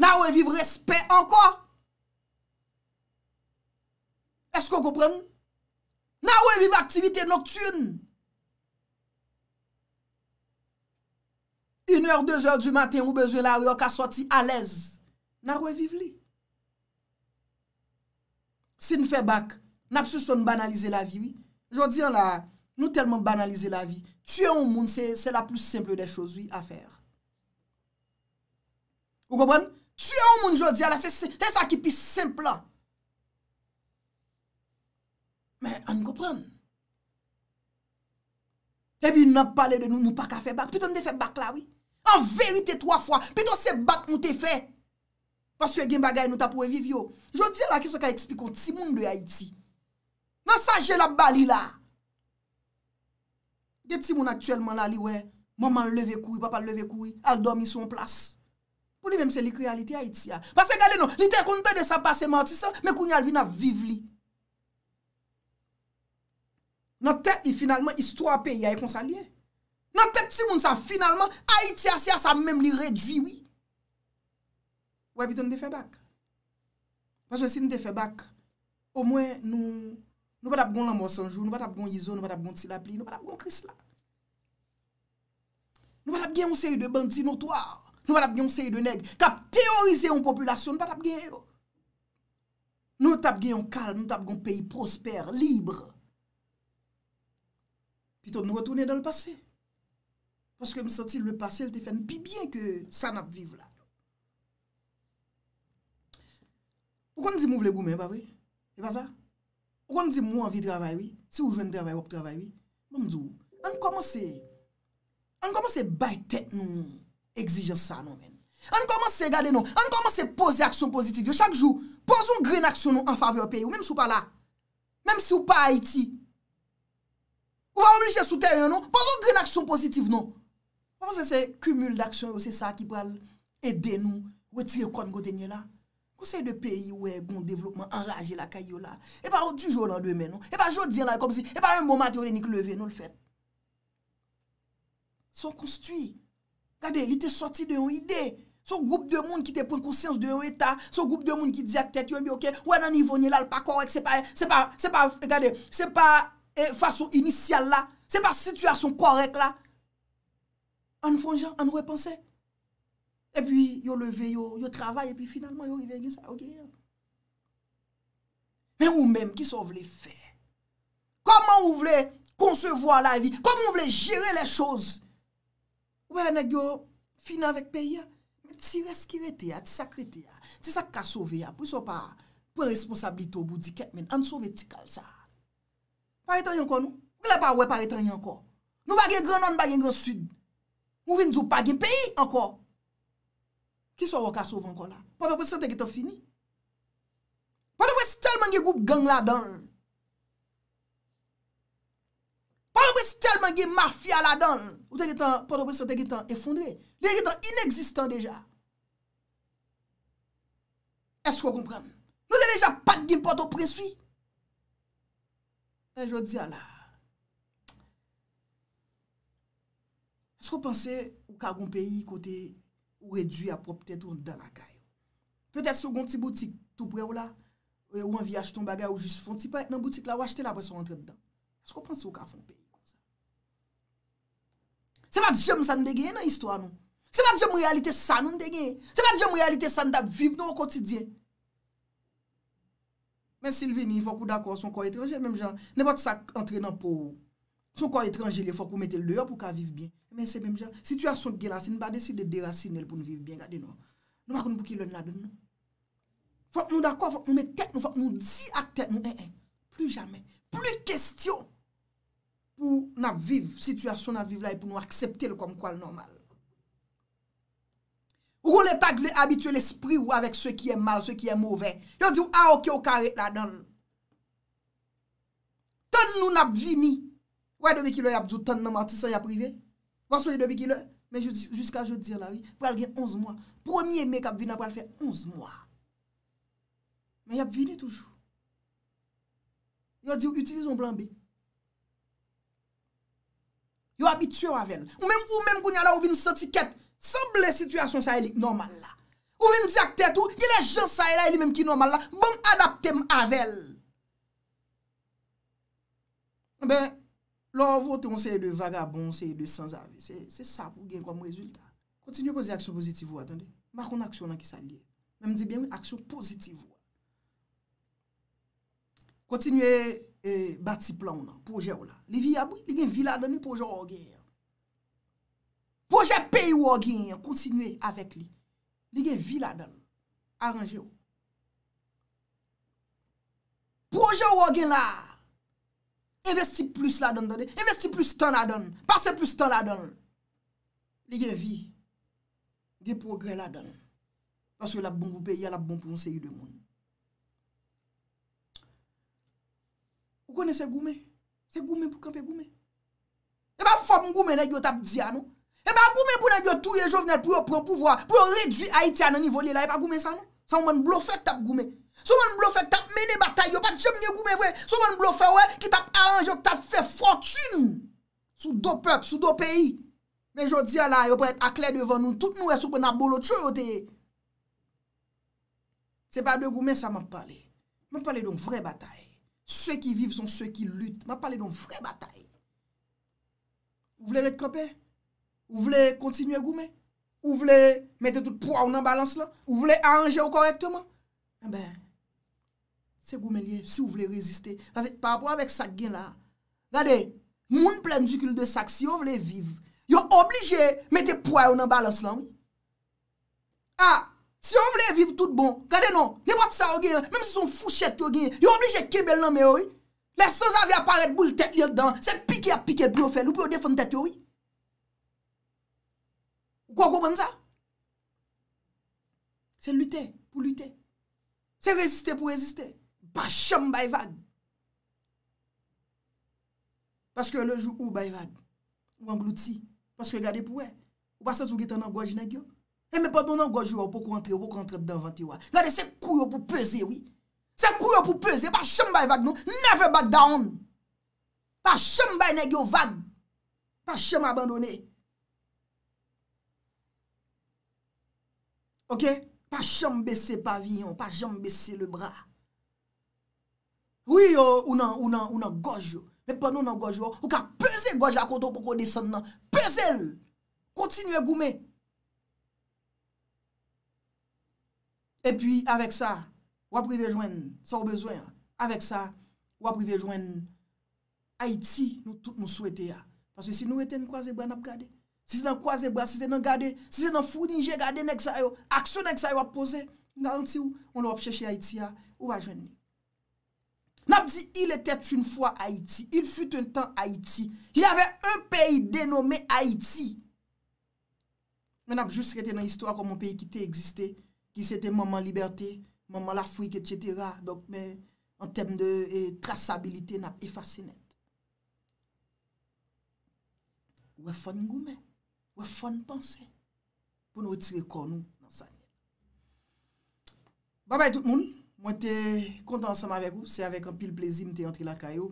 Nan ou e viv respè anko? Esko koupren? Nan wè vive aktivite noktyoun. Unè ou deuxè ou du matèn ou bezwen la wè yo ka soti alèz. Nan wè vive li. Si nou fè bak, nan psu son banalize la vi. Jodi an la, nou telman banalize la vi. Tuyen ou moun, se la plus simple de chos wè a fèr. Ou koupren? Tuyen ou moun jodi an la, se sa ki pis simple la. Mè, an gopran. Ebi, nan pale de nou nou pa ka fe bak. Pito nou te fe bak la, oui? An verite, 3 fwa. Pito se bak nou te fe. Paske gen bagay nou ta pou e viv yo. Jou di la, kiso ka ekspikon, timoun de Haiti. Nan saje la bali la. Non, de timoun aktuelman la li, wè. Maman leve koui, papa leve koui. Al dormi son plas. Pou li mèm se likri aliti Haiti ya. Paske gade nou, li te konten de sa pase mouti sa. Mè koun alvi nan viv li. Nan te, finalman, istwa pe ya e konsalyen. Nan te, ti moun sa, finalman, a iti asya sa mèm li rejwiwi. Wabito nou de fe bak. Waj wesi nou de fe bak. Ou mwen nou, nou wad ap gon l'amor sanjou, nou wad ap gon yizo, nou wad ap gon tila pli, nou wad ap gon kris la. Nou wad ap gen yon sey de bandzi notwa, nou wad ap gen yon sey de neg, kap teorize yon populasyon, nou wad ap gen yo. Nou wad ap gen yon kal, nou wad ap gon peyi prosper, libre. ton nou retounen dan l'pase. Paske m satil l'pase, l te fen pi bien ke san ap viv la. Ou kon di m ou vle goumen, e pa vwe? E pa sa? Ou kon di m ou anvi travay, wwe? Se ou jwen travay, wop travay, wwe? M an komanse, an komanse bay tek nou, egzijan sa nou men. An komanse gade nou, an komanse pose aksyon pozitiv yo. Chak jou, pose un grin aksyon nou an fave o peyo, mèm sou pa la. Mèm sou pa Haiti. Mèm sou pa Haiti. Mwen ou mi che sou teryen nou? Pan ou ki nan aksyon pozitif nou? Pan ou se se kumul d'aksyon ou se sa ki pal Ede nou? Ou e tiye kon go denye la? Kousen de peyi ou e goun developman Anraje la kay yo la? E pa ou dijo lan de men nou? E pa jou dijan la kom si? E pa ou yon mouman te ou enik leve nou l'fet? Son konstuit Gade, li te sorti de yon ide Son goup de moun ki te pon konsyans de yon etat Son goup de moun ki dija ktet Yon mi ok, wè nan yon vounye la l'pakor Ek se pa, se pa, se pa, gade, se pa E fason inisyal la, se pa situasyon korek la, an fon jan, an wèponsè. E pi yo leve yo, yo travay, e pi finalman yo rive gen sa, ok. Men ou men, ki so vle fè? Koman ou vle konsevo la vi? Koman ou vle jere le chòs? Ouè, negyo, finan wèk peyi? Ti reskirete ya, ti sakrete ya, ti sak ka sove ya, pou sou pa pou responsabito boudiket men, an sove ti kal sa. Pari tan yon kon nou? Gle pa wè pari tan yon kon? Nou bagen gran nan bagen gran sud. Moun vin djou pa gen peyi ankon. Ki sou waka souv ankon la? Pato presen te giton fini. Pato presen telman gen goup gang la don. Pato presen telman gen mafia la don. Ou te giton, pato presen te giton efondre. De giton ineksistan deja. Esko gompran? Nou de deja pat gen poto preswi. Eh, jwo di ala ah esko panse ou ka gon peyi kote ou rejwi apropite ton dan la kayo petes ou gon ti boutik tou pre ou la ou anvi achete un bagay ou jis fon ti pa et nan boutik la ou achete la pre son rentre de dan esko panse ou ka fon peyi se ma djem sa n degeye nan istwa nou se ma djem ou realite sa n degeye se ma djem ou realite sa n da viv nou o kotidye Men Silvini, fòk ou dakò, son kò etranjè, mèm jan, ne bòt sa entrenan pou, son kò etranjè li fòk ou mette l deyo pou ka viv bien. Mèm se mèm jan, situasyon de gelasin, ba desi de derasin el pou nou viv bien, gade nou. Nou makoun pou ki lèn la den nou. Fòk nou dakò, fòk nou mette tek, nou fòk nou di ak tek, nou en en, plus jamè, plus kestyon pou nan viv, situasyon nan viv la e pou nou aksepte l kom kwa l normal. Rou lè tak lè habituè l'esprit ou avèk sou ki yè mal, sou ki yè mouvè. Yo di ou ah, a ok yo kare la don. Ton nou nab vini. Wè dobi ki lè yab diou ton nan matisa yab rive. Wè sou li dobi ki lè. Men jusqu'a je dir la wè. Pwè al gen 11 mwa. Premier mek ap vini ap wè al fè 11 mwa. Men yab vini toujou. Yo di ou utilison blan bè. Yo habituè wè avèl. Ou menm kou mèm kou nye alè ou vini sotikèt. Samb le sitwasyon sa e li normal la. Ou vin di ak tet ou, ki le jen sa e la e li menm ki normal la, bon adapte m avel. Ben, lor vote, on seye de vagabon, on seye de sans avi. Se sa pou gen kwa mou rezultat. Kontinye pou zi aksyon pozitivou a dande. Bakon aksyon nan ki sa li. Menm di ben wè aksyon pozitivou a. Kontinye e, bati plan wè nan, pou jè wè la. Li vi a bou, li gen vila dani pou jè wè gen. Proje peyi wogin, kontinue avèk li. Li gen vi la don. Aranje ou. Proje wogin la, investi plus la don do de, investi plus tan la don, pase plus tan la don. Li gen vi, gen progre la don. Paswe la bon pou pe, ya la bon pou anseyi de moun. Ou konen se goume? Se goume pou kampe goume? E ba fok mou goume ne gyo tap diya nou? E eh ba goumen pou nan yo touye jovenel pou yo pran pouvoa, pou yo redwi Haitian nan nivou li la, e pa goumen sa la? Sa ouman blofe tap goumen. Sa ouman blofe tap mene batay, yo pat jem nye goumen vwe, sa ouman blofe wè, ki tap aranj yo, tap fe frotune, sou do pep, sou do peyi. Men yo diya la, yo pou et akle devan nou, tout nou esopan na bolo, tchou yo te. Se pa de goumen sa, ma pale. Ma pale don vre batay. Se ki viv son se ki lut, ma pale don vre batay. Ou vle rekrepe? Ou vle kontinue goume? Ou vle mette tout poua ou nan balans lan? Ou vle anje ou korektman? E eh ben, se goume liye, si ou vle reziste, kaze, pa apwa vek sak gen la, gade, moun plen dikile de sak, si ou vle vive, yo oblige mette poua ou nan balans lan, oui? Ha, ah, si ou vle vive tout bon, gade, non, li bot sa ou gen, menm son fouchet ou gen, yo oblige kemel nan me, oui? Les sos avi aparet bou l'tek liyo dan, se piki apiket pou yon fel, ou pou yon defon tete, oui? Kwa kou ban sa? Se lute pou lute. Se reziste pou reziste. Pa chan bay vag. Paske lejou ou bay vag. Ou an blouti. Paske gade pou we. Ou pasaz ou getan an gouaj nagyo. Eme pat nou nan gouaj e non yo ou pou kou antre. Ou pou kou antre dan vante yo. La de se kou yo pou peze oui. Se kou yo pou peze. Pa chan bay vag nou. Never back down. Pa chan bay nagyo vag. Pa chan abandonne. Ok, pa jambese pavillon, pa jambese le bra. Ou yo, ou nan goj yo, men pan ou nan goj yo, ou ka peze goj la koto pou kode san nan, peze l, kontinue goume. E pi, avek sa, wapri vejwen, sa ou bezwen, avek sa, wapri vejwen, Haiti nou souwete ya. Paswe si nou eten kwa ze ban apkade. Si se nan kwa zebra, si se nan gade, si se nan founinje gade nek sa yo, aksyon nek sa yo apose, nan ti ou, on lor ap chèche Haiti ya, ou wajwen ni. Nap di, il etèp foun fwa Haiti, il fût un tan Haiti, y avè un peyi denome Haiti. Men ap jous kète nan històwa kon mon peyi ki te egziste, ki se te maman libertè, maman lafouik, etc. Dok men, an tem de trasabilite, nap efasenète. Ouwe fòn ngoumen. wè fòn pansè, pou nou wè tire kon nou nan san. Babay tout moun, mwen te konta ansama vek ou, se avèk an pil plezim te antri la kayo,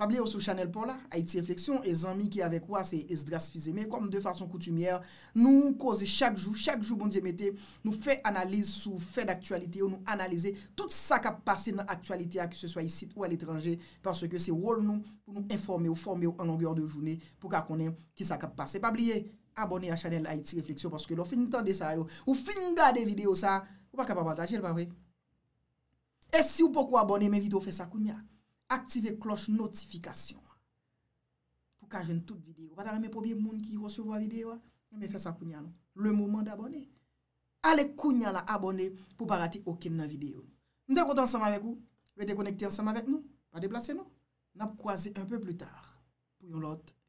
pabliye ou sou chanel pou la, a iti refleksyon, e zanmi ki avèk ou ase es dras fizeme, kom de fason koutumier, nou kose chak jou, chak jou bon diye metè, nou fè analize sou fè d'aktualite, ou nou analize tout sa kap pase nan aktualite, a ki se swa y sit ou al etranje, paswe ke se wol nou, pou nou informe ou forme ou an longyor de jounè, pou kakonèm ki sa kap pase. Pabli Abone a chanel Haïti Refleksyon Porske lo finitande sa yo Ou fingade video sa Ou pa kapabalta jèl bavè E si ou pokou abone men video fè sa kounya Aktive kloche notifikasyon Pou kajen tout videyo Wadare men poubie moun ki yi wosye wwa videyo Men fè sa kounya nou Le mouman d'abone Ale kounya la abone pou pa rate okèm nan videyo Mwen dekote ansam avek ou Mwen dekonekte ansam avek nou Mwen non. ap kwaze un peu plu tar Pou yon lote